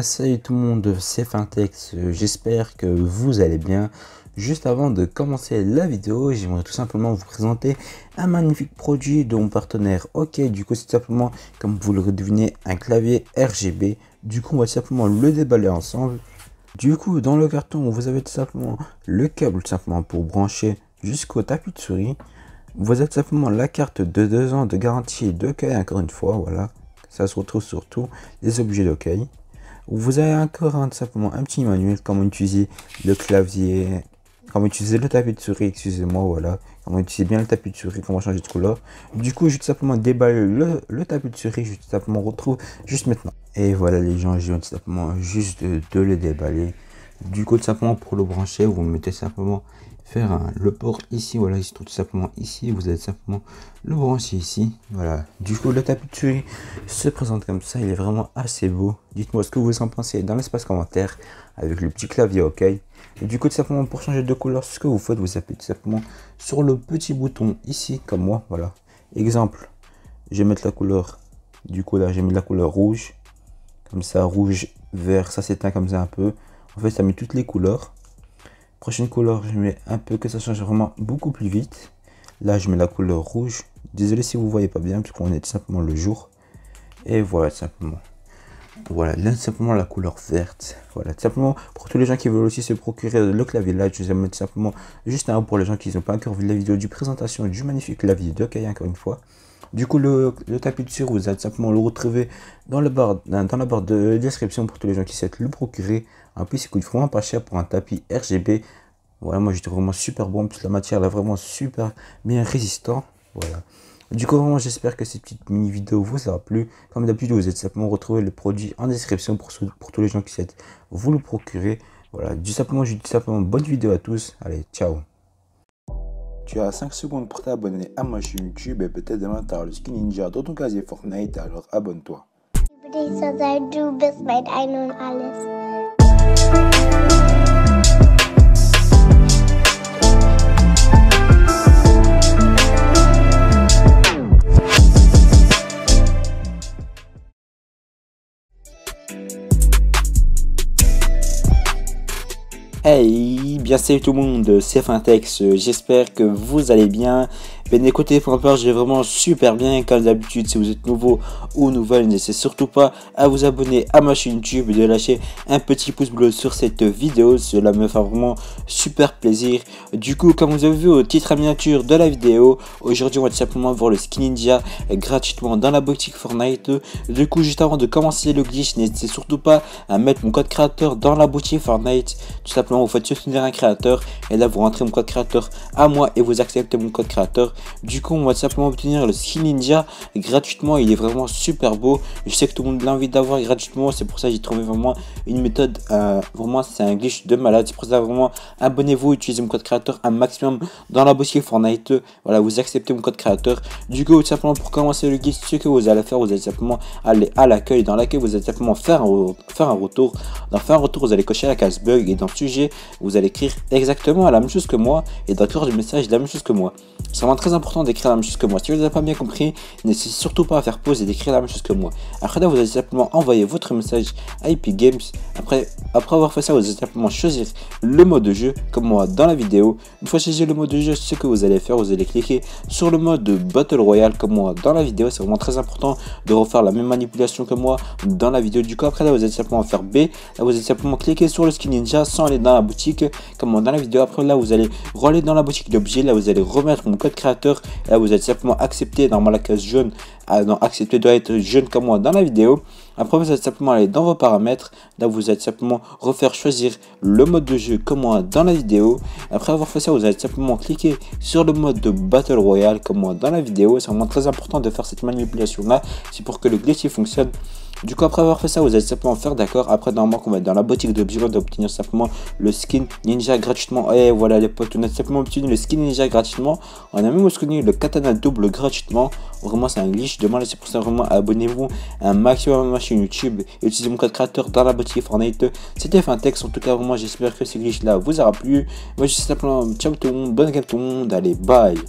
salut tout le monde, c'est Fintex, j'espère que vous allez bien. Juste avant de commencer la vidéo, j'aimerais tout simplement vous présenter un magnifique produit de mon partenaire Ok, du coup c'est simplement, comme vous le devinez, un clavier RGB. Du coup on va simplement le déballer ensemble. Du coup dans le carton vous avez tout simplement le câble simplement pour brancher jusqu'au tapis de souris. Vous avez tout simplement la carte de 2 ans de garantie de encore une fois, voilà. Ça se retrouve surtout les objets d'OK. Vous avez encore un, simplement un petit manuel comment utiliser le clavier, comment utiliser le tapis de souris, excusez-moi, voilà. Comment utiliser bien le tapis de souris, comment changer de couleur. Du coup, je tout simplement déballer le, le tapis de souris, je tout simplement retrouve juste maintenant. Et voilà les gens, je tout simplement juste de, de le déballer. Du coup, tout simplement pour le brancher, vous mettez simplement faire le port ici, voilà, il se trouve tout simplement ici, vous allez simplement le brancher ici, voilà. Du coup, le tapis de se présente comme ça, il est vraiment assez beau. Dites-moi ce que vous en pensez dans l'espace commentaire avec le petit clavier, ok et du coup, tout simplement pour changer de couleur, ce que vous faites, vous appuyez tout simplement sur le petit bouton ici, comme moi, voilà. Exemple, je vais mettre la couleur, du coup là, j'ai mis la couleur rouge, comme ça, rouge, vert, ça s'éteint comme ça un peu. En fait, ça met toutes les couleurs. Prochaine couleur, je mets un peu que ça change vraiment beaucoup plus vite. Là, je mets la couleur rouge. Désolé si vous voyez pas bien, puisqu'on est simplement le jour. Et voilà, simplement. Voilà, là, simplement la couleur verte. Voilà, simplement, pour tous les gens qui veulent aussi se procurer le clavier, là, je vous ai simplement juste un pour les gens qui n'ont pas encore vu la vidéo du présentation du magnifique clavier de Kaya, encore une fois. Du coup, le, de sur, vous allez simplement le retrouver dans, la barre de description pour tous les gens qui souhaitent le procurer. En plus, il coûte vraiment pas cher pour un tapis RGB. Voilà, moi j'étais vraiment super bon. puisque la matière est vraiment super bien résistant. Voilà. Du coup, vraiment, j'espère que cette petite mini vidéo vous aura plu. Comme d'habitude, vous êtes simplement retrouver le produit en description pour, pour tous les gens qui souhaitent vous le procurer. Voilà, du simplement, je dis simplement bonne vidéo à tous. Allez, ciao. Tu as 5 secondes pour t'abonner à ma chaîne YouTube et peut-être demain t'auras le skin ninja dans ton casier Fortnite, alors abonne-toi. Hey, bien salut tout le monde, c'est Fintex, j'espère que vous allez bien ben écoutez, pour je vais j'ai vraiment super bien. Comme d'habitude, si vous êtes nouveau ou nouvelle, n'hésitez surtout pas à vous abonner à ma chaîne YouTube et de lâcher un petit pouce bleu sur cette vidéo. Cela me fera vraiment super plaisir. Du coup, comme vous avez vu au titre à miniature de la vidéo, aujourd'hui, on va tout simplement voir le skin India gratuitement dans la boutique Fortnite. Du coup, juste avant de commencer le glitch, n'hésitez surtout pas à mettre mon code créateur dans la boutique Fortnite. Tout simplement, vous faites soutenir un créateur et là, vous rentrez mon code créateur à moi et vous acceptez mon code créateur du coup, on va simplement obtenir le skin ninja gratuitement. Il est vraiment super beau. Je sais que tout le monde envie d'avoir gratuitement. C'est pour ça que j'ai trouvé vraiment une méthode. Euh, vraiment, c'est un glitch de malade. C'est pour ça vraiment, abonnez-vous, utilisez mon code créateur un maximum dans la boutique Fortnite. Voilà, vous acceptez mon code créateur. Du coup, tout simplement pour commencer le guide, ce que vous allez faire, vous allez simplement aller à l'accueil. Dans laquelle vous allez simplement faire un, retour. Dans faire un retour, vous allez cocher la case bug et dans le sujet, vous allez écrire exactement la même chose que moi et dans le cœur du message la même chose que moi. ça vraiment très important d'écrire la même chose que moi. Si vous n'avez pas bien compris, n'hésitez surtout pas à faire pause et d'écrire la même chose que moi. Après là, vous allez simplement envoyer votre message à Epic Games. Après, après avoir fait ça, vous allez simplement choisir le mode de jeu, comme moi dans la vidéo. Une fois choisi le mode de jeu, ce que vous allez faire, vous allez cliquer sur le mode Battle Royale, comme moi dans la vidéo. C'est vraiment très important de refaire la même manipulation que moi dans la vidéo. Du coup, après là, vous allez simplement faire B. Là, vous allez simplement cliquer sur le skin ninja sans aller dans la boutique, comme moi dans la vidéo. Après là, vous allez rouler dans la boutique d'objets. Là, vous allez remettre mon code créateur là, vous êtes simplement accepté normalement la case jaune. Ah non, accepter doit être jeune comme moi dans la vidéo. Après, vous allez simplement aller dans vos paramètres. Là, vous êtes simplement refaire choisir le mode de jeu comme moi dans la vidéo. Après avoir fait ça, vous allez simplement cliquer sur le mode de Battle Royale comme moi dans la vidéo. C'est vraiment très important de faire cette manipulation là. C'est pour que le glitch fonctionne. Du coup, après avoir fait ça, vous allez simplement faire d'accord. Après, normalement, qu'on va être dans la boutique de Bigland d'obtenir simplement le skin ninja gratuitement. Et eh, voilà, les potes, on a simplement obtenu le skin ninja gratuitement. On a même obtenu le katana double gratuitement. Vraiment, c'est un glitch. Demandez, c'est pour ça, vraiment, abonnez-vous un maximum à ma chaîne YouTube. Utilisez mon code créateur dans la boutique Fortnite. C'était texte En tout cas, vraiment, j'espère que ce glitch là vous aura plu. Moi, je suis simplement, ciao tout le monde, bonne game tout le monde. Allez, bye.